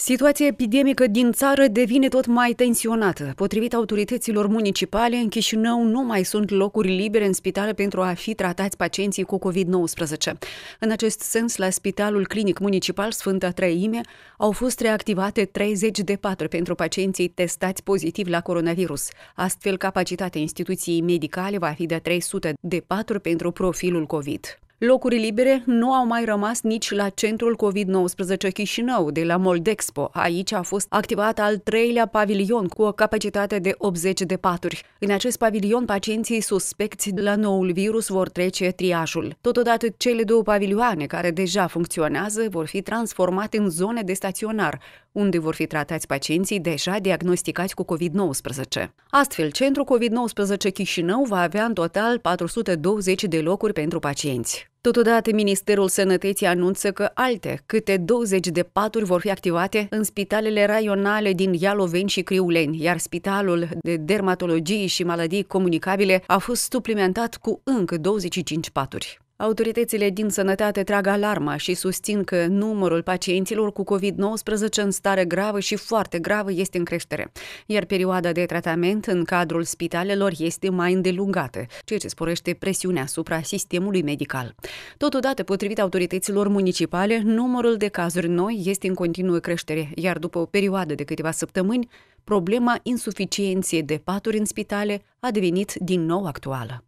Situația epidemică din țară devine tot mai tensionată. Potrivit autorităților municipale, în Chișinău nu mai sunt locuri libere în spitale pentru a fi tratați pacienții cu COVID-19. În acest sens, la Spitalul Clinic Municipal Sfânta Treime au fost reactivate 30 de patru pentru pacienții testați pozitiv la coronavirus. Astfel, capacitatea instituției medicale va fi de 300 de patru pentru profilul COVID. Locuri libere nu au mai rămas nici la centrul COVID-19 Chișinău, de la Moldexpo. Aici a fost activat al treilea pavilion cu o capacitate de 80 de paturi. În acest pavilion, pacienții suspecți la noul virus vor trece triajul. Totodată, cele două pavilioane care deja funcționează vor fi transformate în zone de staționar, unde vor fi tratați pacienții deja diagnosticați cu COVID-19. Astfel, centrul COVID-19 Chișinău va avea în total 420 de locuri pentru pacienți. Totodată, Ministerul Sănătății anunță că alte câte 20 de paturi vor fi activate în spitalele raionale din Ialoveni și Criuleni, iar Spitalul de Dermatologie și Maladii Comunicabile a fost suplimentat cu încă 25 paturi. Autoritățile din sănătate trag alarma și susțin că numărul pacienților cu COVID-19 în stare gravă și foarte gravă este în creștere, iar perioada de tratament în cadrul spitalelor este mai îndelungată, ceea ce sporește presiunea asupra sistemului medical. Totodată, potrivit autorităților municipale, numărul de cazuri noi este în continuă creștere, iar după o perioadă de câteva săptămâni, problema insuficienței de paturi în spitale a devenit din nou actuală.